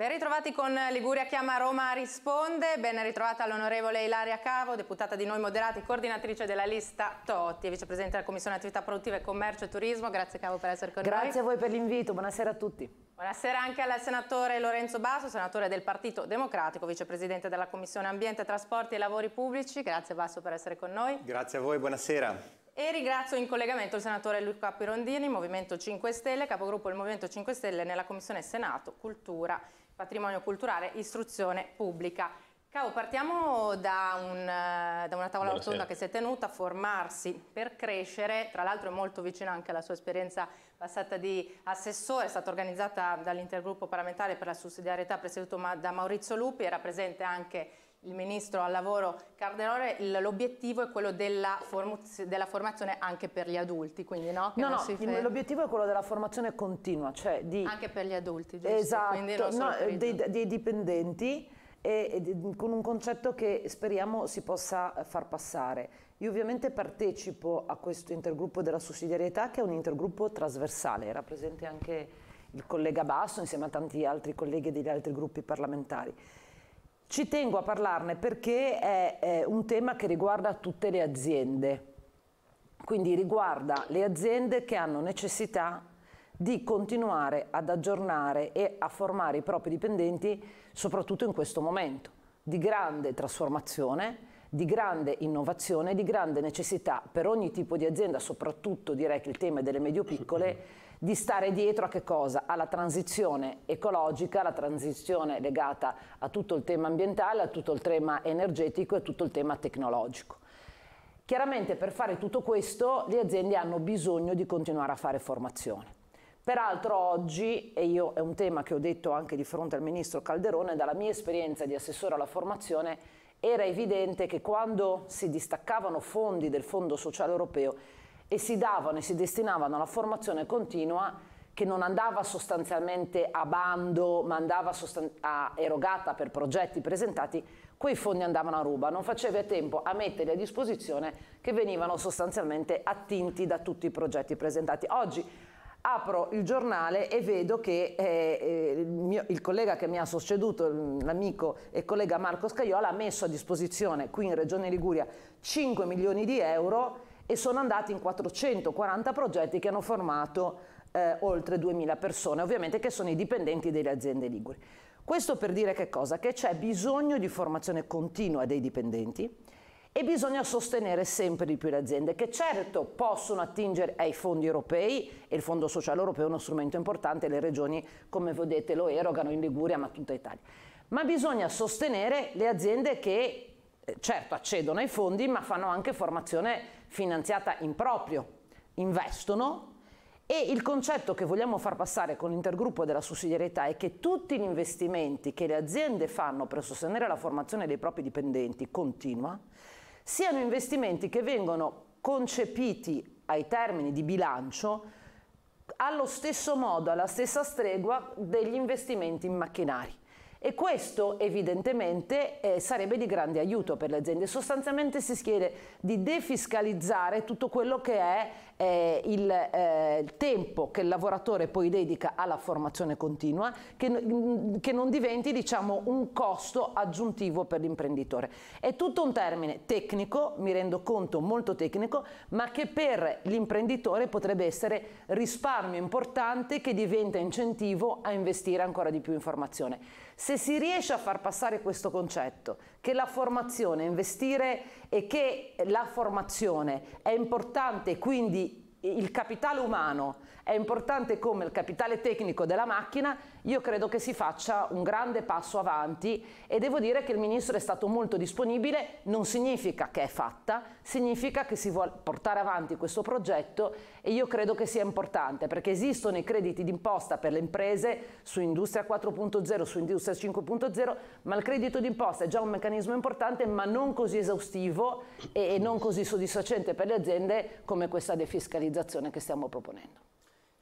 Ben ritrovati con Liguria Chiama Roma Risponde, ben ritrovata l'onorevole Ilaria Cavo, deputata di Noi Moderati, coordinatrice della lista Totti e vicepresidente della Commissione Attività Produttive, e Commercio e Turismo. Grazie Cavo per essere con Grazie noi. Grazie a voi per l'invito, buonasera a tutti. Buonasera anche al senatore Lorenzo Basso, senatore del Partito Democratico, vicepresidente della Commissione Ambiente, Trasporti e Lavori Pubblici. Grazie Basso per essere con noi. Grazie a voi, buonasera. E ringrazio in collegamento il senatore Luca Pirondini, Movimento 5 Stelle, capogruppo del Movimento 5 Stelle nella Commissione Senato, Cultura patrimonio culturale, istruzione pubblica. Cavo, partiamo da, un, eh, da una tavola Buonasera. rotonda che si è tenuta, formarsi per crescere, tra l'altro è molto vicina anche alla sua esperienza passata di assessore, è stata organizzata dall'intergruppo parlamentare per la sussidiarietà presieduto da Maurizio Lupi, era presente anche il ministro al lavoro Cardenore, l'obiettivo è quello della, della, formazione anche per gli adulti, quindi no? Che no, no l'obiettivo è quello della formazione continua, cioè di... Anche per gli adulti, giusto? Esatto, no, dei, dei, dipendenti e, e, con un concetto che speriamo si possa far passare. Io ovviamente partecipo a questo intergruppo della sussidiarietà che è un intergruppo trasversale, era presente anche il collega Basso insieme a tanti altri colleghi degli altri gruppi parlamentari ci tengo a parlarne perché è, è un tema che riguarda tutte le aziende, quindi riguarda le aziende che hanno necessità di continuare ad aggiornare e a formare i propri dipendenti, soprattutto in questo momento di grande trasformazione, di grande innovazione, di grande necessità per ogni tipo di azienda, soprattutto direi che il tema delle medio-piccole di stare dietro a che cosa? Alla transizione ecologica, alla transizione legata a tutto il tema ambientale, a tutto il tema energetico e a tutto il tema tecnologico. Chiaramente per fare tutto questo le aziende hanno bisogno di continuare a fare formazione. Peraltro oggi, e io, è un tema che ho detto anche di fronte al ministro Calderone, dalla mia esperienza di assessore alla formazione era evidente che quando si distaccavano fondi del Fondo Sociale Europeo e si davano e si destinavano alla formazione continua che non andava sostanzialmente a bando, ma andava a erogata per progetti presentati, quei fondi andavano a ruba, non faceva tempo a metterli a disposizione che venivano sostanzialmente attinti da tutti i progetti presentati. Oggi apro il giornale e vedo che eh, eh il, mio, il, collega che mi ha succeduto, l'amico e collega Marco Scaiola, ha messo a disposizione qui in Regione Liguria 5 milioni di euro e sono andati in 440 progetti che hanno formato eh, oltre 2000 persone, ovviamente che sono i dipendenti delle aziende liguri. Questo per dire che cosa? Che c'è bisogno di formazione continua dei dipendenti e bisogna sostenere sempre di più le aziende che certo possono attingere ai fondi europei e il Fondo Sociale Europeo è uno strumento importante, le regioni come vedete lo erogano in Liguria ma tutta Italia. Ma bisogna sostenere le aziende che eh, certo accedono ai fondi ma fanno anche formazione finanziata in proprio, investono e il concetto che vogliamo far passare con l'intergruppo della sussidiarietà è che tutti gli investimenti che le aziende fanno per sostenere la formazione dei propri dipendenti continua siano investimenti che vengono concepiti ai termini di bilancio allo stesso modo, alla stessa stregua degli investimenti in macchinari e questo evidentemente eh, sarebbe di grande aiuto per le aziende. Sostanzialmente si chiede di defiscalizzare tutto quello che è eh, il, eh, tempo che il lavoratore poi dedica alla formazione continua, che, che non diventi diciamo, un costo aggiuntivo per l'imprenditore. È tutto un termine tecnico, mi rendo conto molto tecnico, ma che per l'imprenditore potrebbe essere risparmio importante che diventa incentivo a investire ancora di più in formazione. Se si riesce a far passare questo concetto, che la formazione, investire e che la formazione è importante, quindi il capitale umano è importante come il capitale tecnico della macchina, io credo che si faccia un grande passo avanti e devo dire che il ministro è stato molto disponibile, non significa che è fatta, significa che si vuole portare avanti questo progetto e io credo che sia importante perché esistono i crediti d'imposta per le imprese su Industria 4.0, su Industria 5.0, ma il credito d'imposta è già un meccanismo importante ma non così esaustivo e non così soddisfacente per le aziende come questa defiscalizzazione che stiamo proponendo.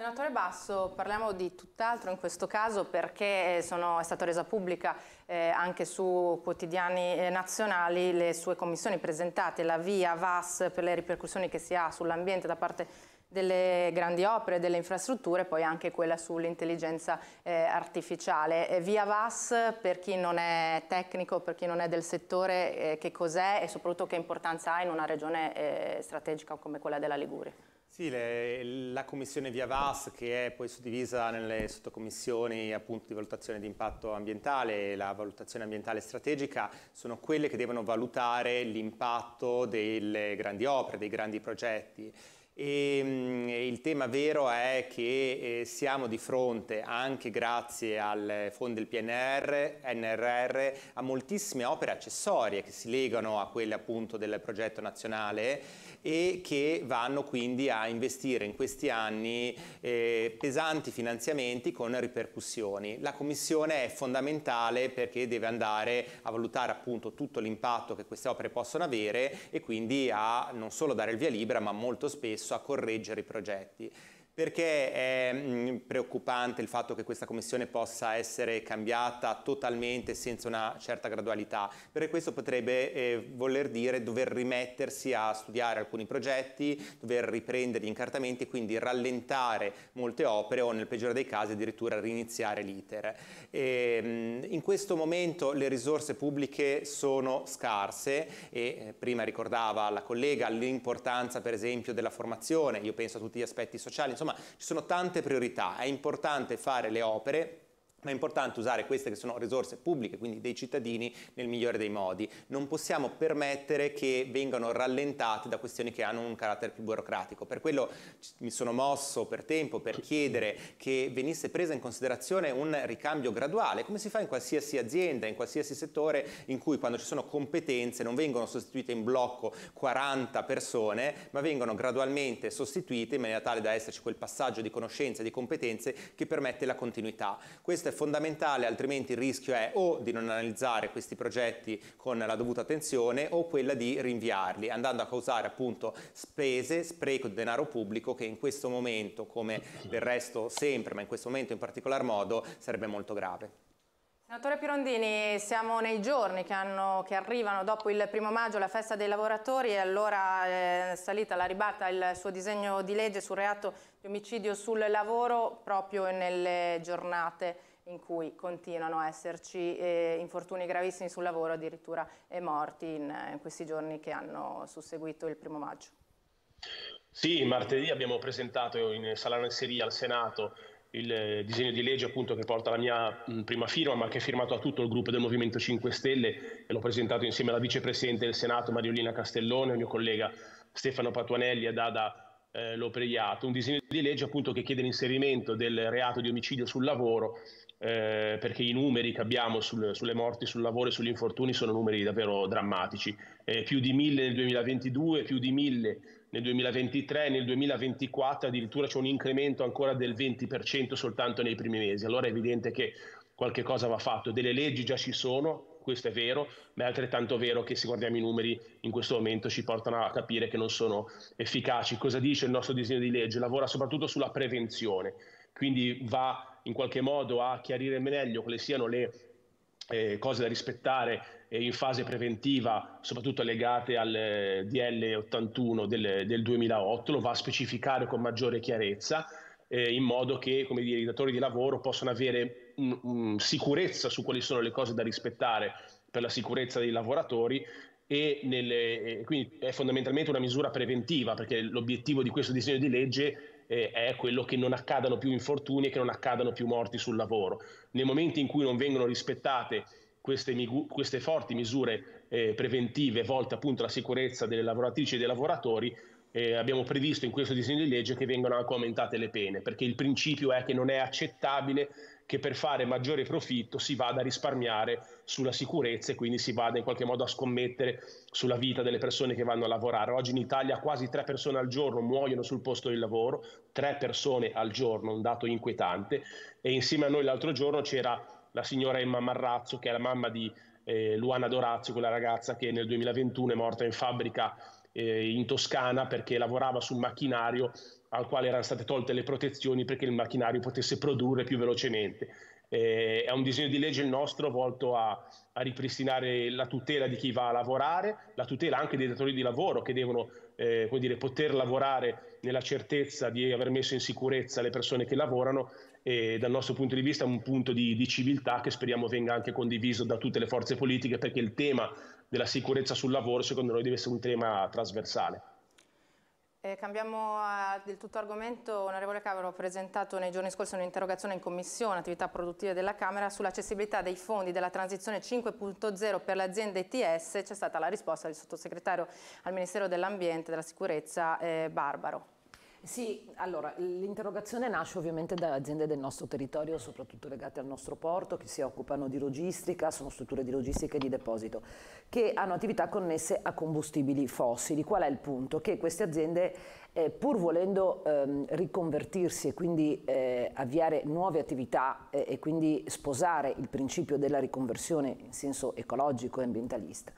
Senatore Basso, parliamo di tutt'altro in questo caso perché eh, sono, è stata resa pubblica eh, anche su quotidiani eh, nazionali le sue commissioni presentate, la via VAS per le ripercussioni che si ha sull'ambiente da parte delle grandi opere, delle infrastrutture, e poi anche quella sull'intelligenza eh, artificiale. Eh, via VAS, per chi non è tecnico, per chi non è del settore, eh, che cos'è e soprattutto che importanza ha in una regione eh, strategica come quella della Liguria? Sì, le, la commissione via VAS che è poi suddivisa nelle sottocommissioni appunto, di valutazione di impatto ambientale e la valutazione ambientale strategica sono quelle che devono valutare l'impatto delle grandi opere, dei grandi progetti. E, ehm, il tema vero è che eh, siamo di fronte, anche grazie al fondo del PNR, NRR, a moltissime opere accessorie che si legano a quelle appunto del progetto nazionale e che vanno quindi a investire in questi anni eh, pesanti finanziamenti con ripercussioni. La Commissione è fondamentale perché deve andare a valutare appunto tutto l'impatto che queste opere possono avere e quindi a non solo dare il via libera ma molto spesso a correggere i progetti perché è mm, preoccupante il fatto che questa commissione possa essere cambiata totalmente senza una certa gradualità, perché questo potrebbe eh, voler dire dover rimettersi a studiare alcuni progetti, dover riprendere gli incartamenti e quindi rallentare molte opere o nel peggiore dei casi addirittura riniziare l'iter. Mm, in questo momento le risorse pubbliche sono scarse e eh, prima ricordava la collega l'importanza per esempio della formazione, io penso a tutti gli aspetti sociali, insomma ma ci sono tante priorità, è importante fare le opere ma è importante usare queste che sono risorse pubbliche, quindi dei cittadini, nel migliore dei modi. Non possiamo permettere che vengano rallentate da questioni che hanno un carattere più burocratico. Per quello mi sono mosso per tempo per chiedere che venisse presa in considerazione un ricambio graduale, come si fa in qualsiasi azienda, in qualsiasi settore, in cui quando ci sono competenze non vengono sostituite in blocco 40 persone, ma vengono gradualmente sostituite in maniera tale da esserci quel passaggio di conoscenze e di competenze che permette la continuità. Questa è fondamentale, altrimenti il rischio è o di non analizzare questi progetti con la dovuta attenzione o quella di rinviarli, andando a causare appunto spese, spreco di denaro pubblico che in questo momento, come del resto sempre, ma in questo momento in particolar modo, sarebbe molto grave. Senatore Pirondini, siamo nei giorni che, hanno, che, arrivano dopo il primo maggio, la festa dei lavoratori, e allora eh, è salita la ribalta il suo disegno di legge sul reato di omicidio sul lavoro proprio nelle giornate in cui continuano a esserci eh, infortuni gravissimi sul lavoro, addirittura e morti in, in questi giorni che hanno susseguito il primo maggio. Sì, martedì abbiamo presentato in sala Nesseria al Senato il eh, disegno di legge appunto che porta la mia mm, prima firma ma che è firmato a tutto il gruppo del Movimento 5 Stelle e l'ho presentato insieme alla vicepresidente del Senato Mariolina Castellone, al mio collega Stefano Patuanelli e Dada eh, Lopreiato, un disegno di legge appunto che chiede l'inserimento del reato di omicidio sul lavoro eh, perché i numeri che abbiamo sul, sulle morti sul lavoro e sugli infortuni sono numeri davvero drammatici. Eh, più di mille nel 2022, più di mille nel 2023, nel 2024 addirittura c'è un incremento ancora del 20% soltanto nei primi mesi. Allora è evidente che qualche cosa va fatto. Delle leggi già ci sono, questo è vero, ma è altrettanto vero che se guardiamo i numeri in questo momento ci portano a capire che non sono efficaci. Cosa dice il nostro disegno di legge? Lavora soprattutto sulla prevenzione, quindi va in qualche modo a chiarire meglio quali siano le eh, cose da rispettare eh, in fase preventiva, soprattutto legate al eh, DL 81 del, del 2008, lo va a specificare con maggiore chiarezza eh, in modo che dire, i datori di lavoro possano avere mh, mh, sicurezza su quali sono le cose da rispettare per la sicurezza dei lavoratori e nelle, eh, quindi è fondamentalmente una misura preventiva perché l'obiettivo di questo disegno di legge eh, è quello che non accadano più infortuni e che non accadano più morti sul lavoro. Nei momenti in cui non vengono rispettate queste, queste forti misure eh, preventive volte appunto alla sicurezza delle lavoratrici e dei lavoratori, eh, abbiamo previsto in questo disegno di legge che vengano anche aumentate le pene, perché il principio è che non è accettabile che per fare maggiore profitto si vada a risparmiare sulla sicurezza e quindi si vada in qualche modo a scommettere sulla vita delle persone che vanno a lavorare. Oggi in Italia quasi tre persone al giorno muoiono sul posto di lavoro, tre persone al giorno, un dato inquietante, e insieme a noi l'altro giorno c'era la signora Emma Marrazzo, che è la mamma di eh, Luana Dorazio, quella ragazza che nel 2021 è morta in fabbrica eh, in Toscana perché lavorava su un macchinario al quale erano state tolte le protezioni perché il macchinario potesse produrre più velocemente. Eh, è un disegno di legge il nostro volto a, a, ripristinare la tutela di chi va a lavorare, la tutela anche dei datori di lavoro che devono eh, dire, poter lavorare nella certezza di aver messo in sicurezza le persone che lavorano e dal nostro punto di vista è un punto di, di civiltà che speriamo venga anche condiviso da tutte le forze politiche perché il tema della sicurezza sul lavoro secondo noi deve essere un tema trasversale. Eh, cambiamo a, del tutto argomento. Onorevole Cavero, ho presentato nei giorni scorsi un'interrogazione in Commissione Attività Produttive della Camera sull'accessibilità dei fondi della transizione 5.0 per le aziende ITS, C'è stata la risposta del sottosegretario al Ministero dell'Ambiente e della Sicurezza eh, Barbaro. Sì, allora l'interrogazione nasce ovviamente da aziende del nostro territorio, soprattutto legate al nostro porto, che si occupano di logistica, sono strutture di logistica e di deposito, che hanno attività connesse a combustibili fossili. Qual è il punto? Che queste aziende, eh, pur volendo ehm, riconvertirsi e quindi eh, avviare nuove attività eh, e quindi sposare il principio della riconversione in senso ecologico e ambientalista,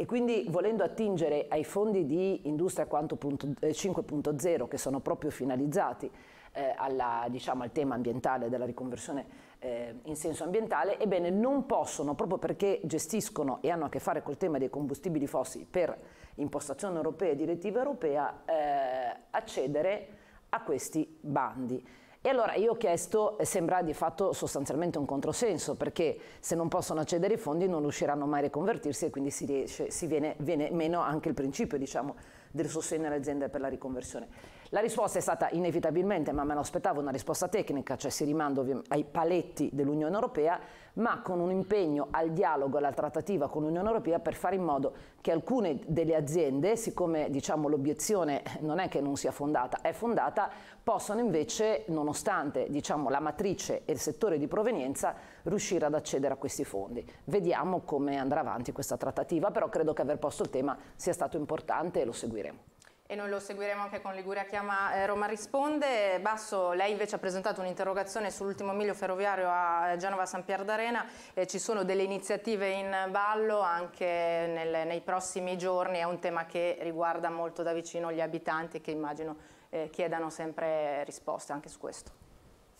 e quindi volendo attingere ai fondi di Industria 5.0 eh, che sono proprio finalizzati eh, alla, diciamo, al tema ambientale della riconversione eh, in senso ambientale, ebbene non possono, proprio perché gestiscono e hanno a che fare col tema dei combustibili fossili per impostazione europea e direttiva europea, eh, accedere a questi bandi. E allora io ho chiesto, sembra di fatto sostanzialmente un controsenso, perché se non possono accedere i fondi non riusciranno mai a riconvertirsi e quindi si, riesce, si viene, viene meno anche il principio diciamo, del sostegno alle aziende per la riconversione. La risposta è stata inevitabilmente, ma me lo aspettavo, una risposta tecnica, cioè si rimanda ai paletti dell'Unione Europea, ma con un impegno al dialogo, alla trattativa con l'Unione Europea per fare in modo che alcune delle aziende, siccome diciamo, l'obiezione non è che non sia fondata, è fondata, possano invece, nonostante diciamo, la matrice e il settore di provenienza, riuscire ad accedere a questi fondi. Vediamo come andrà avanti questa trattativa, però credo che aver posto il tema sia stato importante e lo seguiremo e noi lo seguiremo anche con Liguria Chiama eh, Roma Risponde. Basso, lei invece ha presentato un'interrogazione sull'ultimo miglio ferroviario a eh, Genova San Pier d'Arena, eh, ci sono delle iniziative in ballo anche nel, nei prossimi giorni, è un tema che riguarda molto da vicino gli abitanti che immagino eh, chiedano sempre risposte anche su questo.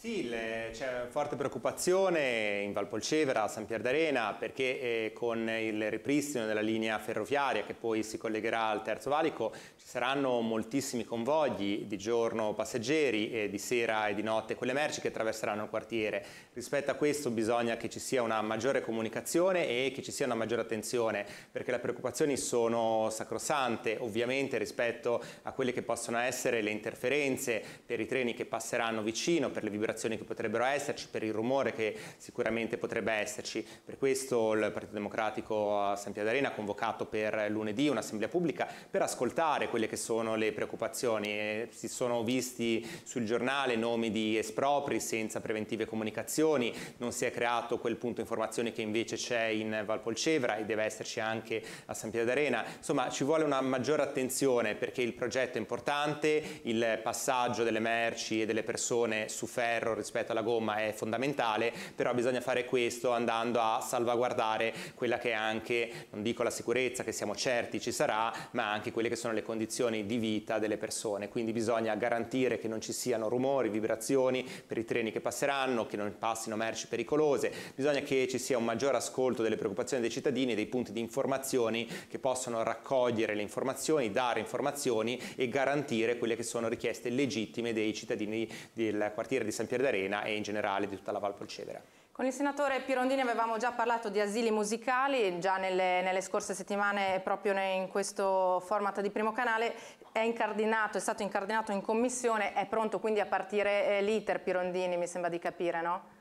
Sì, c'è forte preoccupazione in Valpolcevera, a San Pier d'Arena, perché eh, con il ripristino della linea ferroviaria che poi si collegherà al Terzo Valico ci saranno moltissimi convogli di giorno passeggeri e di sera e di notte quelle merci che attraverseranno il quartiere. Rispetto a questo bisogna che ci sia una maggiore comunicazione e che ci sia una maggiore attenzione, perché le preoccupazioni sono sacrosante, ovviamente rispetto a quelle che possono essere le interferenze per i treni che passeranno vicino, per le vibrazioni vibrazioni che potrebbero esserci, per il rumore che sicuramente potrebbe esserci. Per questo il Partito Democratico a San Piadarena ha convocato per lunedì un'assemblea pubblica per ascoltare quelle che sono le preoccupazioni. Si sono visti sul giornale nomi di espropri senza preventive comunicazioni, non si è creato quel punto informazione che invece c'è in Valpolcevra e deve esserci anche a San Piadarena. Insomma, ci vuole una maggiore attenzione perché il progetto è importante, il passaggio delle merci e delle persone su ferro ferro rispetto alla gomma è fondamentale, però bisogna fare questo andando a salvaguardare quella che è anche, non dico la sicurezza che siamo certi ci sarà, ma anche quelle che sono le condizioni di vita delle persone. Quindi bisogna garantire che non ci siano rumori, vibrazioni per i treni che passeranno, che non passino merci pericolose, bisogna che ci sia un maggior ascolto delle preoccupazioni dei cittadini e dei punti di informazioni che possono raccogliere le informazioni, dare informazioni e garantire quelle che sono richieste legittime dei cittadini del quartiere di San Sampier d'Arena e in generale di tutta la Val Polcevera. Con il senatore Pirondini avevamo già parlato di asili musicali, già nelle, nelle, scorse settimane proprio in questo format di Primo Canale è incardinato, è stato incardinato in commissione, è pronto quindi a partire eh, l'iter Pirondini mi sembra di capire, no?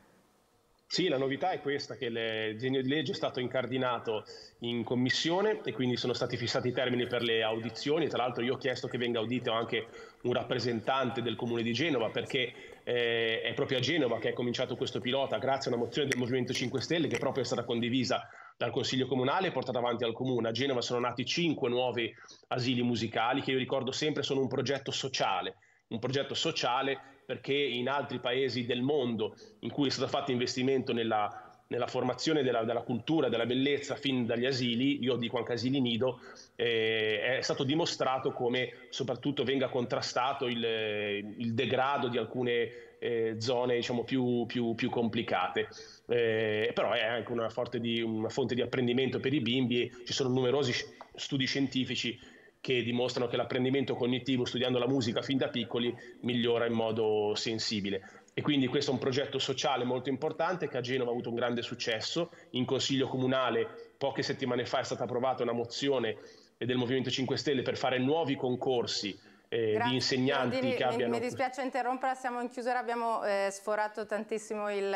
Sì, la novità è questa, che il disegno di legge è stato incardinato in commissione e quindi sono stati fissati i termini per le audizioni. Tra l'altro io ho chiesto che venga audito anche un rappresentante del comune di Genova perché eh, è proprio a Genova che è cominciato questo pilota grazie a una mozione del Movimento 5 Stelle che proprio è stata condivisa dal Consiglio Comunale e portata avanti al Comune. A Genova sono nati cinque nuovi asili musicali che io ricordo sempre sono un progetto sociale, un progetto sociale perché in altri paesi del mondo in cui è stato fatto investimento nella nella formazione della, della, cultura, della bellezza fin dagli asili, io dico anche asili nido, eh, è stato dimostrato come soprattutto venga contrastato il, eh, il degrado di alcune eh, zone diciamo, più, più, più complicate. Eh, però è anche una, di, una fonte di apprendimento per i bimbi e ci sono numerosi studi scientifici che dimostrano che l'apprendimento cognitivo studiando la musica fin da piccoli migliora in modo sensibile. E quindi questo è un progetto sociale molto importante che a Genova ha avuto un grande successo. In Consiglio Comunale poche settimane fa è stata approvata una mozione del Movimento 5 Stelle per fare nuovi concorsi eh, di insegnanti dire, che abbiano... Mi, dispiace interrompere, siamo in chiusura, abbiamo eh, sforato tantissimo il,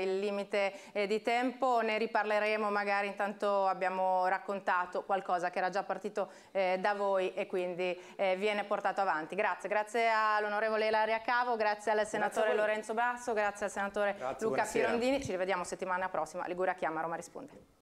il limite eh, di tempo, ne riparleremo magari, intanto abbiamo raccontato qualcosa che era già partito eh, da voi e quindi eh, viene portato avanti. Grazie, grazie all'onorevole Ilaria Cavo, grazie al senatore grazie Lorenzo Basso, grazie al senatore grazie, Luca buonasera. Firondini, ci rivediamo settimana prossima, Ligura Chiama, Roma Risponde.